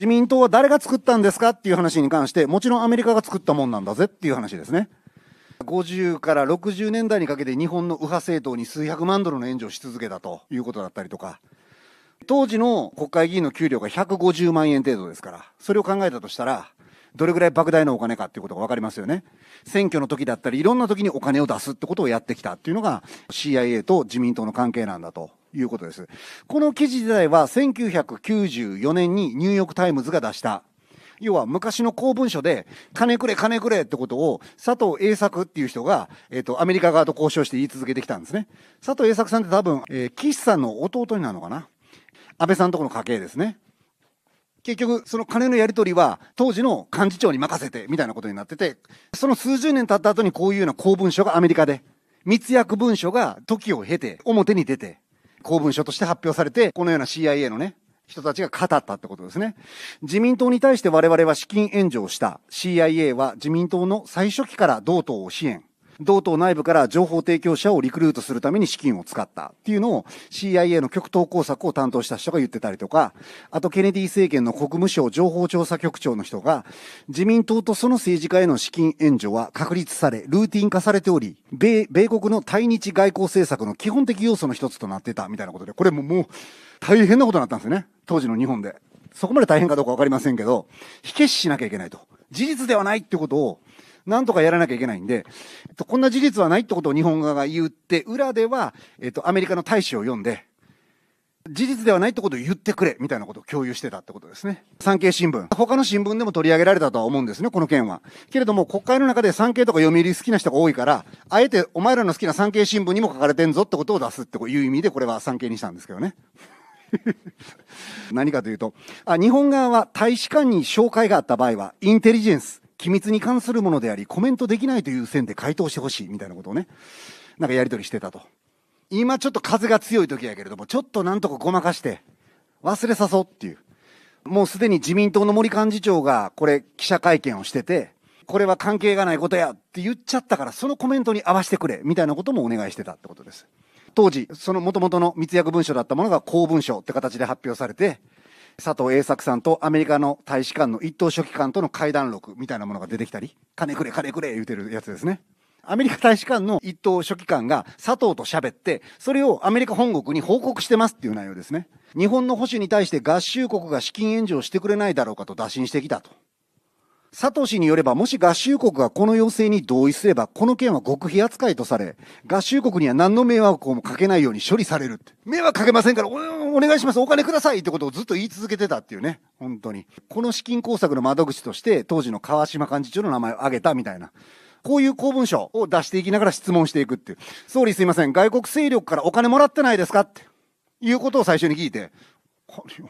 自民党は誰が作ったんですかっていう話に関して、もちろんアメリカが作ったもんなんだぜっていう話ですね。50から60年代にかけて日本の右派政党に数百万ドルの援助をし続けたということだったりとか、当時の国会議員の給料が150万円程度ですから、それを考えたとしたら、どれぐらい莫大なお金かっていうことが分かりますよね。選挙の時だったり、いろんな時にお金を出すってことをやってきたっていうのが CIA と自民党の関係なんだということです。この記事自体は1994年にニューヨークタイムズが出した。要は昔の公文書で、金くれ金くれってことを佐藤栄作っていう人が、えっ、ー、と、アメリカ側と交渉して言い続けてきたんですね。佐藤栄作さんって多分、えー、岸さんの弟になるのかな。安倍さんとこの家系ですね。結局、その金のやり取りは当時の幹事長に任せてみたいなことになってて、その数十年経った後にこういうような公文書がアメリカで、密約文書が時を経て表に出て、公文書として発表されて、このような CIA のね、人たちが語ったってことですね。自民党に対して我々は資金援助をした。CIA は自民党の最初期から同党を支援。同党内部から情報提供者をリクルートするために資金を使ったっていうのを CIA の極東工作を担当した人が言ってたりとか、あとケネディ政権の国務省情報調査局長の人が、自民党とその政治家への資金援助は確立され、ルーティン化されており、米、米国の対日外交政策の基本的要素の一つとなってたみたいなことで、これももう大変なことになったんですよね。当時の日本で。そこまで大変かどうかわかりませんけど、火消ししなきゃいけないと。事実ではないってことをなんとかやらなきゃいけないんで、えっと、こんな事実はないってことを日本側が言って、裏では、えっと、アメリカの大使を呼んで、事実ではないってことを言ってくれ、みたいなことを共有してたってことですね。産経新聞。他の新聞でも取り上げられたとは思うんですね、この件は。けれども、国会の中で産経とか読売好きな人が多いから、あえてお前らの好きな産経新聞にも書かれてんぞってことを出すっていう意味で、これは産経にしたんですけどね。何かというとあ、日本側は大使館に紹介があった場合は、インテリジェンス、機密に関するものであり、コメントできないという線で回答してほしいみたいなことをね、なんかやり取りしてたと。今ちょっと風が強い時やけれども、ちょっとなんとかごまかして、忘れさそうっていう。もうすでに自民党の森幹事長が、これ、記者会見をしてて、これは関係がないことやって言っちゃったから、そのコメントに合わせてくれ、みたいなこともお願いしてたってことです。当時、その元々の密約文書だったものが公文書って形で発表されて、佐藤栄作さんとアメリカの大使館の一等書記官との会談録みたいなものが出てきたり、金くれ金くれ言うてるやつですね。アメリカ大使館の一等書記官が佐藤と喋って、それをアメリカ本国に報告してますっていう内容ですね。日本の保守に対して合衆国が資金援助をしてくれないだろうかと打診してきたと。佐藤氏によれば、もし合衆国がこの要請に同意すれば、この件は極秘扱いとされ、合衆国には何の迷惑もかけないように処理されるって。迷惑かけませんからお、お願いします、お金くださいってことをずっと言い続けてたっていうね。本当に。この資金工作の窓口として、当時の川島幹事長の名前を挙げたみたいな。こういう公文書を出していきながら質問していくっていう。総理すいません、外国勢力からお金もらってないですかっていうことを最初に聞いて、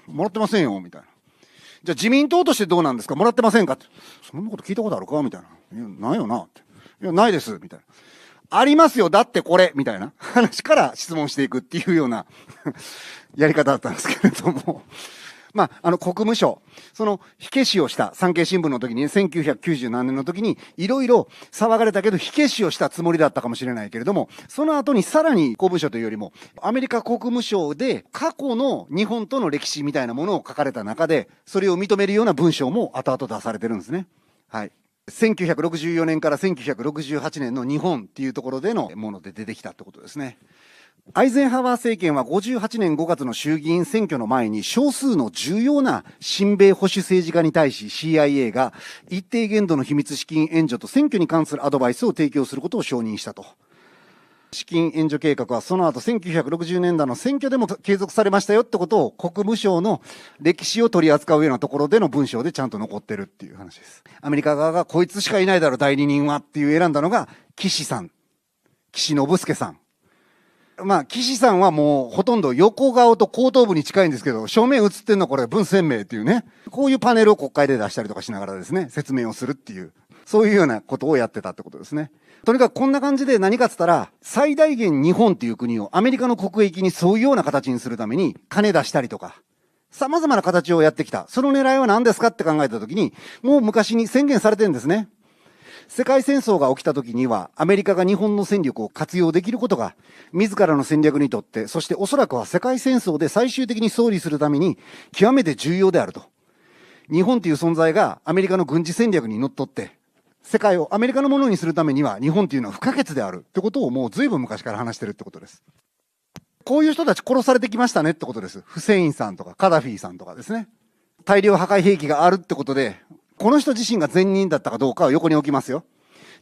もらってませんよ、みたいな。じゃあ自民党としてどうなんですかもらってませんかそんなこと聞いたことあるかみたいな。いや、ないよなって。いや、ないです。みたいな。ありますよ、だってこれみたいな話から質問していくっていうような やり方だったんですけれどもまあ、あの、国務省、その、火消しをした、産経新聞の時に、1997年の時に、いろいろ騒がれたけど、火消しをしたつもりだったかもしれないけれども、その後にさらに公文書というよりも、アメリカ国務省で過去の日本との歴史みたいなものを書かれた中で、それを認めるような文章も後々出されてるんですね。はい。1964年から1968年の日本っていうところでのもので出てきたってことですね。アイゼンハワー政権は58年5月の衆議院選挙の前に少数の重要な親米保守政治家に対し CIA が一定限度の秘密資金援助と選挙に関するアドバイスを提供することを承認したと。資金援助計画はその後1960年代の選挙でも継続されましたよってことを国務省の歴史を取り扱うようなところでの文章でちゃんと残ってるっていう話です。アメリカ側がこいつしかいないだろ代理人はっていう選んだのが岸さん、岸信介さん。まあ、岸さんはもうほとんど横顔と後頭部に近いんですけど、正面映ってんのこれ、文鮮明っていうね、こういうパネルを国会で出したりとかしながらですね、説明をするっていう、そういうようなことをやってたってことですね。とにかくこんな感じで何かっつったら、最大限日本っていう国をアメリカの国益にそういうような形にするために、金出したりとか、様々な形をやってきた。その狙いは何ですかって考えたときに、もう昔に宣言されてるんですね。世界戦争が起きた時には、アメリカが日本の戦力を活用できることが、自らの戦略にとって、そしておそらくは世界戦争で最終的に勝利するために、極めて重要であると。日本という存在がアメリカの軍事戦略に則っって、世界をアメリカのものにするためには日本というのは不可欠であるってことをもう随分昔から話してるってことです。こういう人たち殺されてきましたねってことです。フセインさんとかカダフィーさんとかですね。大量破壊兵器があるってことで、この人自身が善人だったかどうかは横に置きますよ。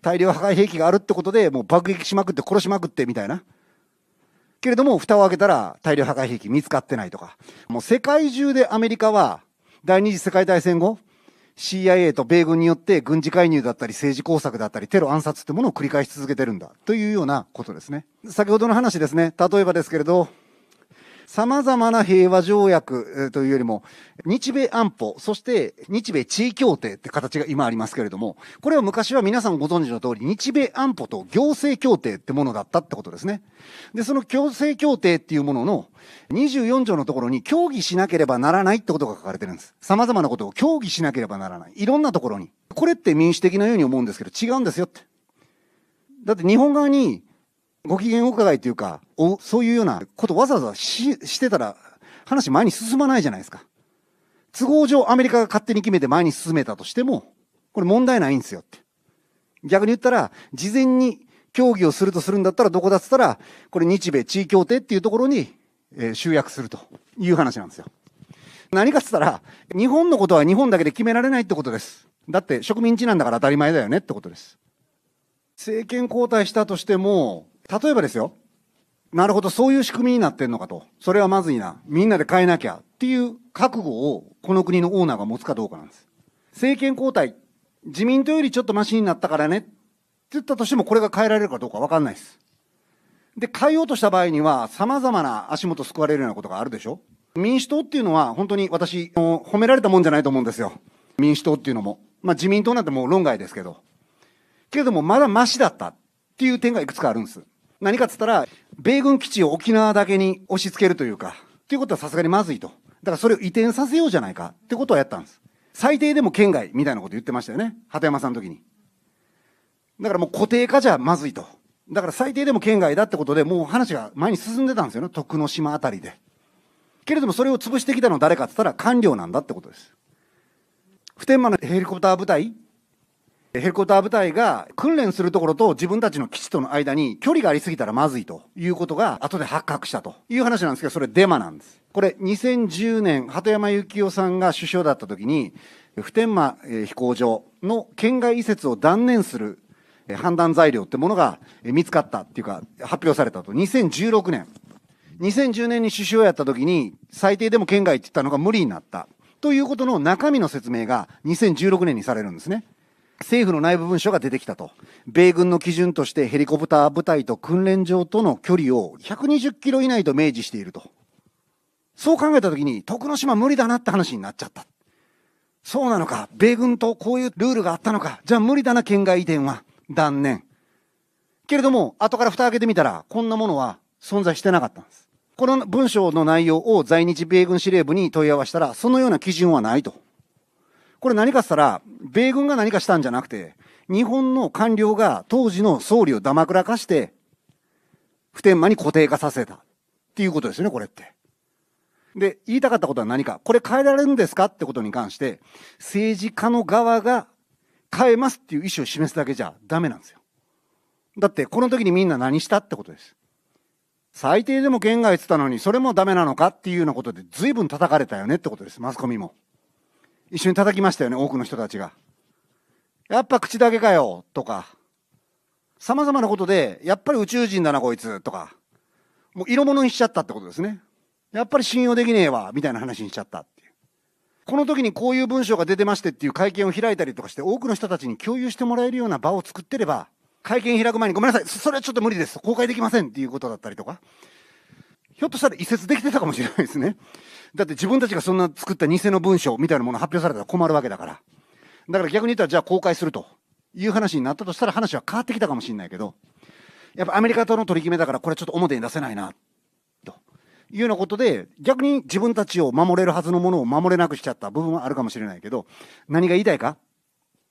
大量破壊兵器があるってことで、もう爆撃しまくって、殺しまくって、みたいな。けれども、蓋を開けたら大量破壊兵器見つかってないとか。もう世界中でアメリカは、第二次世界大戦後、CIA と米軍によって軍事介入だったり政治工作だったりテロ暗殺ってものを繰り返し続けてるんだというようなことですね。先ほどの話ですね。例えばですけれど、様々な平和条約というよりも、日米安保、そして日米地位協定って形が今ありますけれども、これは昔は皆さんご存知の通り、日米安保と行政協定ってものだったってことですね。で、その行政協定っていうものの24条のところに協議しなければならないってことが書かれてるんです。様々なことを協議しなければならない。いろんなところに。これって民主的なように思うんですけど、違うんですよって。だって日本側にご機嫌伺いというか、おそういうようなことわざわざししてたら、話前に進まないじゃないですか。都合上アメリカが勝手に決めて前に進めたとしても、これ問題ないんですよって。逆に言ったら、事前に協議をするとするんだったらどこだっつったら、これ日米地位協定っていうところに、えー、集約するという話なんですよ。何かっつったら、日本のことは日本だけで決められないってことです。だって植民地なんだから当たり前だよねってことです。政権交代したとしても、例えばですよ。なるほど、そういう仕組みになってんのかと。それはまずいな。みんなで変えなきゃっていう覚悟をこの国のオーナーが持つかどうかなんです。政権交代、自民党よりちょっとマシになったからねって言ったとしてもこれが変えられるかどうかわかんないです。で、変えようとした場合には様々な足元救われるようなことがあるでしょ民主党っていうのは本当に私、褒められたもんじゃないと思うんですよ。民主党っていうのも。まあ自民党なんてもう論外ですけど。けれどもまだマシだったっていう点がいくつかあるんです。何かっつったら、米軍基地を沖縄だけに押し付けるというか、ということはさすがにまずいと。だからそれを移転させようじゃないかってことはやったんです。最低でも県外みたいなこと言ってましたよね。鳩山さんの時に。だからもう固定化じゃまずいと。だから最低でも県外だってことでもう話が前に進んでたんですよね。徳之島あたりで。けれどもそれを潰してきたのは誰かって言ったら官僚なんだってことです。普天間のヘリコプター部隊ヘリコプター部隊が訓練するところと自分たちの基地との間に距離がありすぎたらまずいということが後で発覚したという話なんですけど、それデマなんです。これ2010年、鳩山幸夫さんが首相だった時に、普天間飛行場の県外移設を断念する判断材料ってものが見つかったっていうか発表されたと。2016年。2010年に首相やった時に最低でも県外って言ったのが無理になった。ということの中身の説明が2016年にされるんですね。政府の内部文書が出てきたと。米軍の基準としてヘリコプター部隊と訓練場との距離を120キロ以内と明示していると。そう考えたときに、徳之島無理だなって話になっちゃった。そうなのか。米軍とこういうルールがあったのか。じゃあ無理だな、県外移転は。断念。けれども、後から蓋開けてみたら、こんなものは存在してなかったんです。この文章の内容を在日米軍司令部に問い合わせたら、そのような基準はないと。これ何かしたら、米軍が何かしたんじゃなくて、日本の官僚が当時の総理をだまくらかして、普天間に固定化させた。っていうことですよね、これって。で、言いたかったことは何か。これ変えられるんですかってことに関して、政治家の側が変えますっていう意思を示すだけじゃダメなんですよ。だって、この時にみんな何したってことです。最低でも県外って言ったのに、それもダメなのかっていうようなことで随分叩かれたよねってことです、マスコミも。一緒に叩きましたよね、多くの人たちが。やっぱ口だけかよ、とか。様々なことで、やっぱり宇宙人だな、こいつ、とか。もう色物にしちゃったってことですね。やっぱり信用できねえわ、みたいな話にしちゃったっていう。この時にこういう文章が出てましてっていう会見を開いたりとかして、多くの人たちに共有してもらえるような場を作ってれば、会見開く前にごめんなさい、それはちょっと無理です。公開できませんっていうことだったりとか。ひょっとしたら移設できてたかもしれないですね。だって自分たちがそんな作った偽の文章みたいなもの発表されたら困るわけだから。だから逆に言ったら、じゃあ公開するという話になったとしたら話は変わってきたかもしれないけど、やっぱアメリカとの取り決めだからこれちょっと表に出せないな、というようなことで、逆に自分たちを守れるはずのものを守れなくしちゃった部分はあるかもしれないけど、何が言いたいか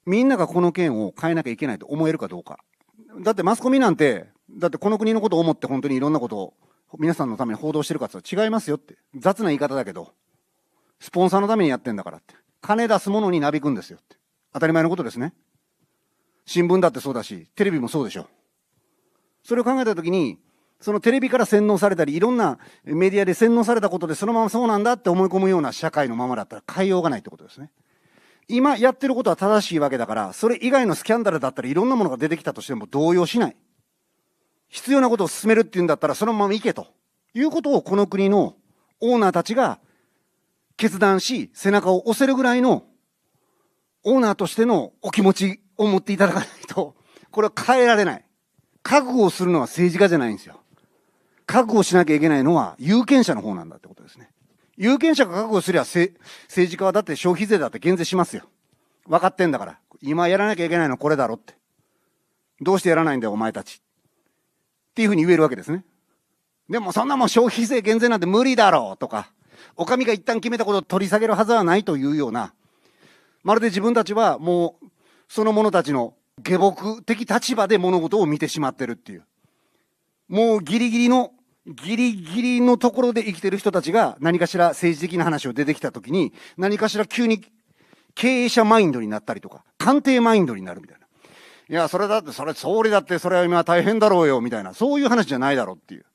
みんながこの件を変えなきゃいけないと思えるかどうか。だってマスコミなんて、だってこの国のことを思って本当にいろんなことを皆さんのために報道してるかって違いますよって。雑な言い方だけど、スポンサーのためにやってんだからって。金出すものになびくんですよって。当たり前のことですね。新聞だってそうだし、テレビもそうでしょ。それを考えたときに、そのテレビから洗脳されたり、いろんなメディアで洗脳されたことで、そのままそうなんだって思い込むような社会のままだったら変えようがないってことですね。今やってることは正しいわけだから、それ以外のスキャンダルだったり、いろんなものが出てきたとしても動揺しない。必要なことを進めるっていうんだったらそのまま行けということをこの国のオーナーたちが決断し背中を押せるぐらいのオーナーとしてのお気持ちを持っていただかないとこれは変えられない覚悟をするのは政治家じゃないんですよ覚悟しなきゃいけないのは有権者の方なんだってことですね有権者が覚悟すりゃ政治家はだって消費税だって減税しますよ分かってんだから今やらなきゃいけないのこれだろってどうしてやらないんだよお前たちっていうふうに言えるわけですね。でもそんなもん消費税減税なんて無理だろうとか、お上が一旦決めたことを取り下げるはずはないというような、まるで自分たちはもうその者たちの下僕的立場で物事を見てしまってるっていう。もうギリギリの、ギリギリのところで生きてる人たちが何かしら政治的な話を出てきた時に、何かしら急に経営者マインドになったりとか、官邸マインドになるみたいな。いや、それだって、それ、総理だって、それは今大変だろうよ、みたいな、そういう話じゃないだろうっていう。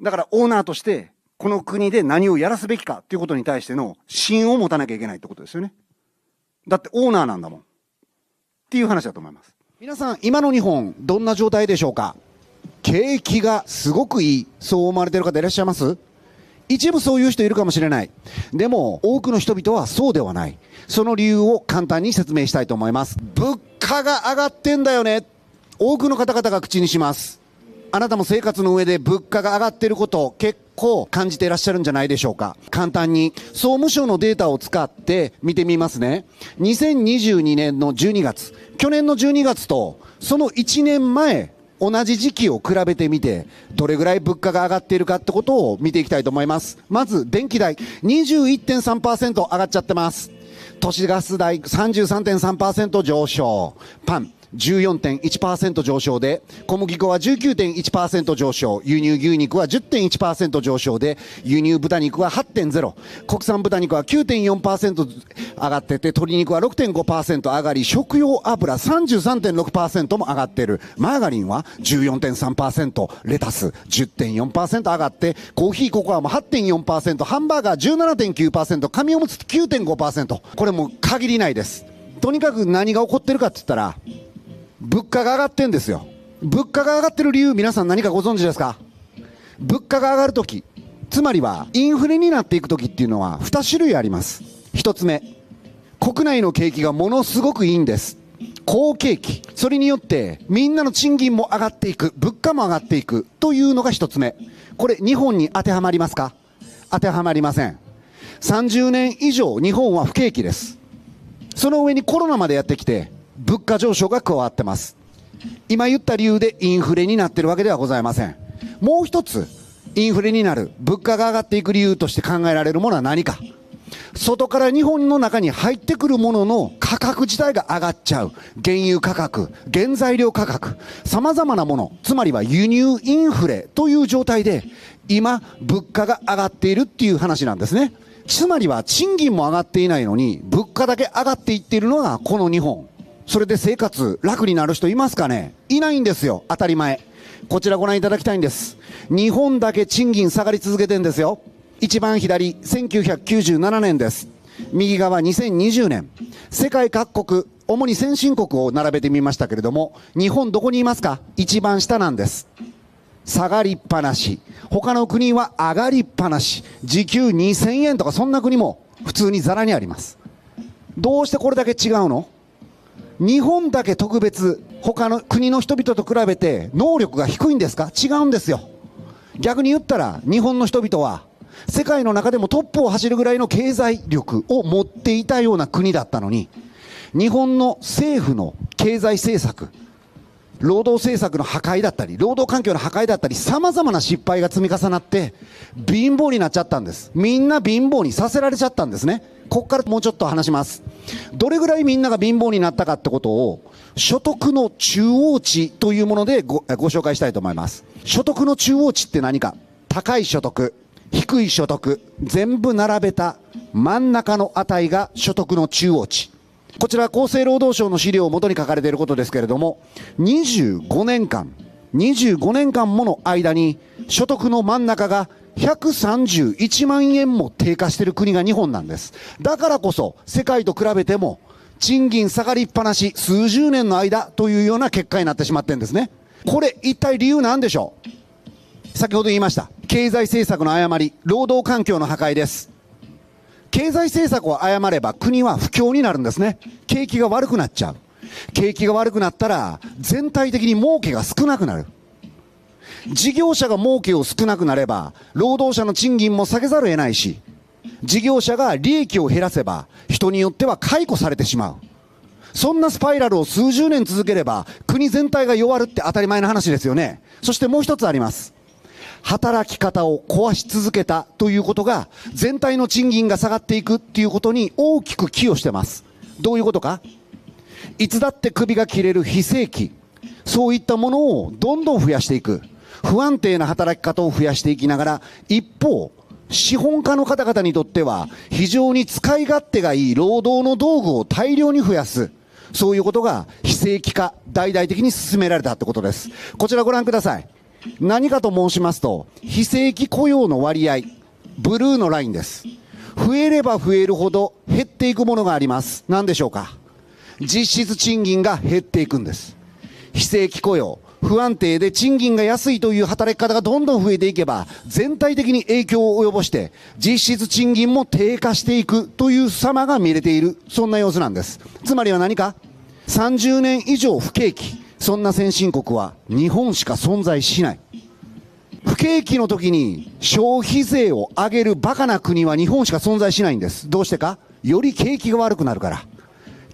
だから、オーナーとして、この国で何をやらすべきかっていうことに対しての信を持たなきゃいけないってことですよね。だってオーナーなんだもん。っていう話だと思います。皆さん、今の日本、どんな状態でしょうか景気がすごくいい、そう思われてる方いらっしゃいます一部そういう人いるかもしれない。でも、多くの人々はそうではない。その理由を簡単に説明したいと思います。物価が上がってんだよね。多くの方々が口にします。あなたも生活の上で物価が上がってることを結構感じていらっしゃるんじゃないでしょうか。簡単に総務省のデータを使って見てみますね。2022年の12月、去年の12月とその1年前同じ時期を比べてみて、どれぐらい物価が上がっているかってことを見ていきたいと思います。まず、電気代、21.3%上がっちゃってます。都市ガス代33.3%上昇。パン、14.1%上昇で、小麦粉は19.1%上昇、輸入牛肉は10.1%上昇で、輸入豚肉は8.0、国産豚肉は9.4%上がってて、鶏肉は6.5%上がり、食用油33.6%も上がってる。マーガリンは14.3%、レタス10.4%上がって、コーヒーココアも8.4%、ハンバーガー17.9%、紙おむつ9.5%。これも限りないです。とにかく何が起こってるかって言ったら、物価が上がってんですよ。物価が上がってる理由、皆さん何かご存知ですか物価が上がるとき、つまりはインフレになっていくときっていうのは2種類あります。1つ目、国内の景気がものすごくいいんです。好景気。それによって、みんなの賃金も上がっていく、物価も上がっていくというのが1つ目。これ、日本に当てはまりますか当てはまりません。30年以上、日本は不景気です。その上にコロナまでやってきて、物価上昇が加わってます。今言った理由でインフレになってるわけではございません。もう一つ、インフレになる、物価が上がっていく理由として考えられるものは何か。外から日本の中に入ってくるものの価格自体が上がっちゃう。原油価格、原材料価格、さまざまなもの、つまりは輸入インフレという状態で、今、物価が上がっているっていう話なんですね。つまりは賃金も上がっていないのに、物価だけ上がっていっているのがこの日本。それで生活楽になる人いますかねいないんですよ。当たり前。こちらご覧いただきたいんです。日本だけ賃金下がり続けてんですよ。一番左、1997年です。右側、2020年。世界各国、主に先進国を並べてみましたけれども、日本どこにいますか一番下なんです。下がりっぱなし。他の国は上がりっぱなし。時給2000円とかそんな国も普通にザラにあります。どうしてこれだけ違うの日本だけ特別他の国の人々と比べて能力が低いんですか違うんですよ逆に言ったら日本の人々は世界の中でもトップを走るぐらいの経済力を持っていたような国だったのに日本の政府の経済政策労働政策の破壊だったり労働環境の破壊だったりさまざまな失敗が積み重なって貧乏になっちゃったんですみんな貧乏にさせられちゃったんですねここからもうちょっと話します。どれぐらいみんなが貧乏になったかってことを、所得の中央値というものでごご紹介したいと思います。所得の中央値って何か高い所得、低い所得、全部並べた真ん中の値が所得の中央値。こちら厚生労働省の資料を元に書かれていることですけれども、25年間、25年間もの間に所得の真ん中が131万円も低下してる国が日本なんです。だからこそ、世界と比べても、賃金下がりっぱなし、数十年の間というような結果になってしまってるんですね。これ、一体理由なんでしょう先ほど言いました。経済政策の誤り、労働環境の破壊です。経済政策を誤れば国は不況になるんですね。景気が悪くなっちゃう。景気が悪くなったら、全体的に儲けが少なくなる。事業者が儲けを少なくなれば、労働者の賃金も下げざるを得ないし、事業者が利益を減らせば、人によっては解雇されてしまう。そんなスパイラルを数十年続ければ、国全体が弱るって当たり前の話ですよね。そしてもう一つあります。働き方を壊し続けたということが、全体の賃金が下がっていくっていうことに大きく寄与してます。どういうことかいつだって首が切れる非正規。そういったものをどんどん増やしていく。不安定な働き方を増やしていきながら、一方、資本家の方々にとっては、非常に使い勝手がいい労働の道具を大量に増やす。そういうことが非正規化、大々的に進められたってことです。こちらご覧ください。何かと申しますと、非正規雇用の割合、ブルーのラインです。増えれば増えるほど減っていくものがあります。何でしょうか実質賃金が減っていくんです。非正規雇用、不安定で賃金が安いという働き方がどんどん増えていけば、全体的に影響を及ぼして、実質賃金も低下していくという様が見れている、そんな様子なんです。つまりは何か ?30 年以上不景気。そんな先進国は日本しか存在しない。不景気の時に消費税を上げるバカな国は日本しか存在しないんです。どうしてかより景気が悪くなるから。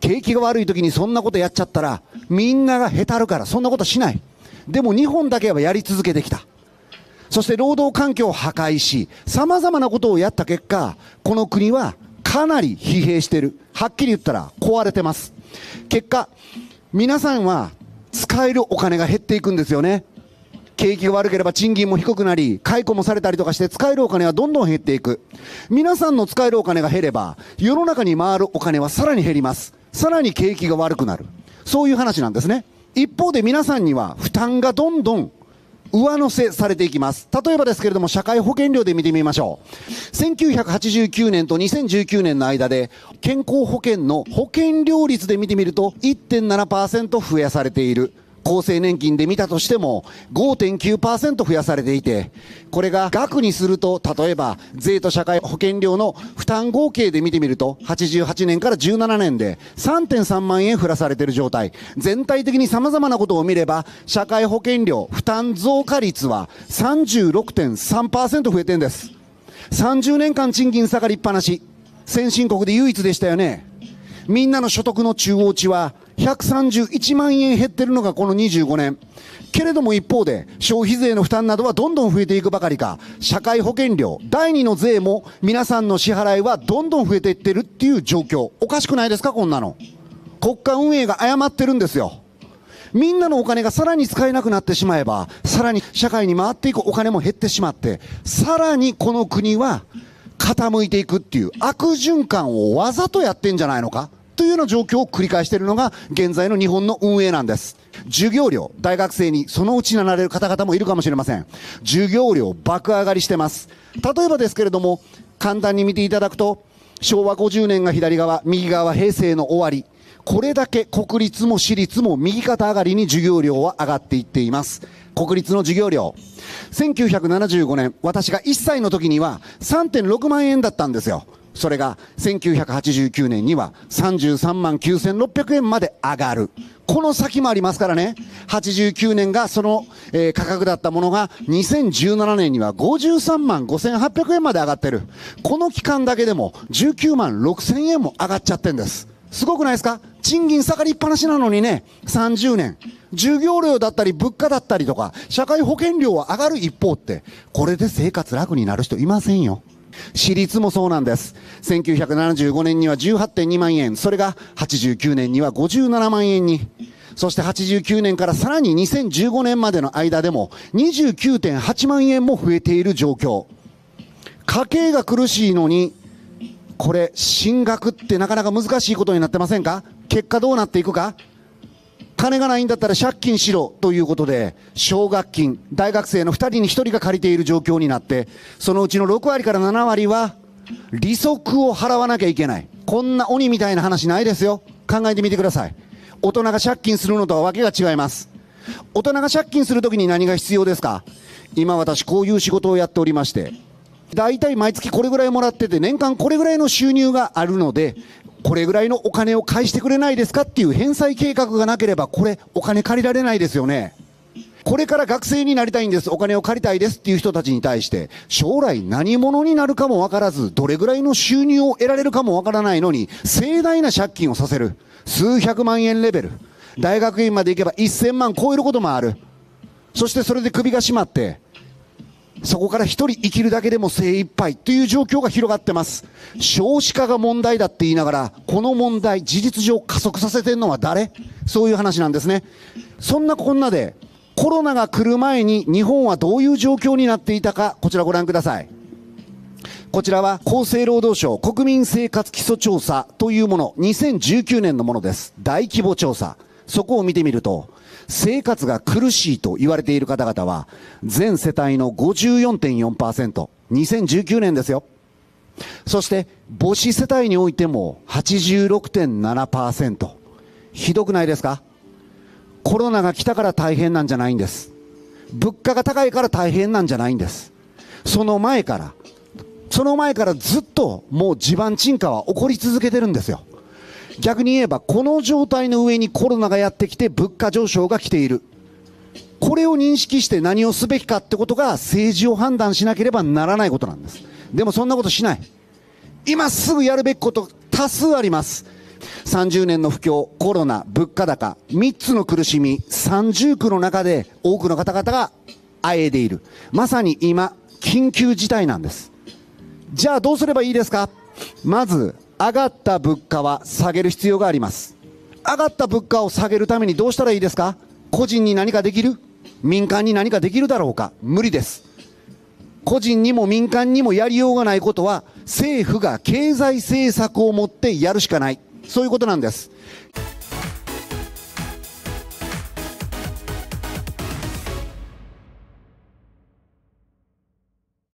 景気が悪い時にそんなことやっちゃったら、みんながへたるから、そんなことしない。でも日本だけはやり続けてきた。そして労働環境を破壊し、様々なことをやった結果、この国はかなり疲弊してる。はっきり言ったら壊れてます。結果、皆さんは使えるお金が減っていくんですよね。景気が悪ければ賃金も低くなり、解雇もされたりとかして使えるお金はどんどん減っていく。皆さんの使えるお金が減れば、世の中に回るお金はさらに減ります。さらに景気が悪くなる。そういう話なんですね。一方で皆さんには負担がどんどん上乗せされていきます。例えばですけれども、社会保険料で見てみましょう。1989年と2019年の間で、健康保険の保険料率で見てみると、1.7%増やされている。厚生年金で見たとしても5.9%増やされていて、これが額にすると、例えば税と社会保険料の負担合計で見てみると、88年から17年で3.3万円増らされている状態。全体的に様々なことを見れば、社会保険料負担増加率は36.3%増えてんです。30年間賃金下がりっぱなし。先進国で唯一でしたよね。みんなの所得の中央値は131万円減ってるのがこの25年。けれども一方で、消費税の負担などはどんどん増えていくばかりか、社会保険料、第2の税も皆さんの支払いはどんどん増えていってるっていう状況。おかしくないですかこんなの。国家運営が誤ってるんですよ。みんなのお金がさらに使えなくなってしまえば、さらに社会に回っていくお金も減ってしまって、さらにこの国は傾いていくっていう悪循環をわざとやってんじゃないのかというような状況を繰り返しているのが現在の日本の運営なんです。授業料、大学生にそのうちなられる方々もいるかもしれません。授業料爆上がりしてます。例えばですけれども、簡単に見ていただくと、昭和50年が左側、右側平成の終わり。これだけ国立も私立も右肩上がりに授業料は上がっていっています。国立の授業料。1975年、私が1歳の時には3.6万円だったんですよ。それが1989年には33万9600円まで上がる。この先もありますからね。89年がその、えー、価格だったものが2017年には53万5800円まで上がってる。この期間だけでも19万6000円も上がっちゃってんです。すごくないですか賃金下がりっぱなしなのにね、30年。授業料だったり物価だったりとか、社会保険料は上がる一方って、これで生活楽になる人いませんよ。私立もそうなんです。1975年には18.2万円、それが89年には57万円に、そして89年からさらに2015年までの間でも29.8万円も増えている状況。家計が苦しいのに、これ、進学ってなかなか難しいことになってませんか結果どうなっていくか金がないんだったら借金しろということで、奨学金、大学生の2人に1人が借りている状況になって、そのうちの6割から7割は、利息を払わなきゃいけない。こんな鬼みたいな話ないですよ。考えてみてください。大人が借金するのとはわけが違います。大人が借金するときに何が必要ですか今私こういう仕事をやっておりまして、大体毎月これぐらいもらってて、年間これぐらいの収入があるので、これぐらいのお金を返してくれないですかっていう返済計画がなければ、これ、お金借りられないですよね。これから学生になりたいんです、お金を借りたいですっていう人たちに対して、将来何者になるかもわからず、どれぐらいの収入を得られるかもわからないのに、盛大な借金をさせる。数百万円レベル。大学院まで行けば1000万超えることもある。そしてそれで首が絞まって、そこから一人生きるだけでも精一杯という状況が広がってます。少子化が問題だって言いながら、この問題、事実上加速させてるのは誰そういう話なんですね。そんなこんなで、コロナが来る前に日本はどういう状況になっていたか、こちらご覧ください。こちらは厚生労働省国民生活基礎調査というもの、2019年のものです。大規模調査。そこを見てみると、生活が苦しいと言われている方々は、全世帯の54.4%、2019年ですよ。そして、母子世帯においても86.7%。ひどくないですかコロナが来たから大変なんじゃないんです。物価が高いから大変なんじゃないんです。その前から、その前からずっともう地盤沈下は起こり続けてるんですよ。逆に言えばこの状態の上にコロナがやってきて物価上昇が来ているこれを認識して何をすべきかってことが政治を判断しなければならないことなんですでもそんなことしない今すぐやるべきこと多数あります30年の不況、コロナ、物価高、3つの苦しみ、30区の中で多くの方々があえいでいる。まさに今、緊急事態なんです。じゃあどうすればいいですかまず、上がった物価は下げる必要があります。上がった物価を下げるためにどうしたらいいですか個人に何かできる民間に何かできるだろうか無理です。個人にも民間にもやりようがないことは政府が経済政策を持ってやるしかない。そういうことなんです。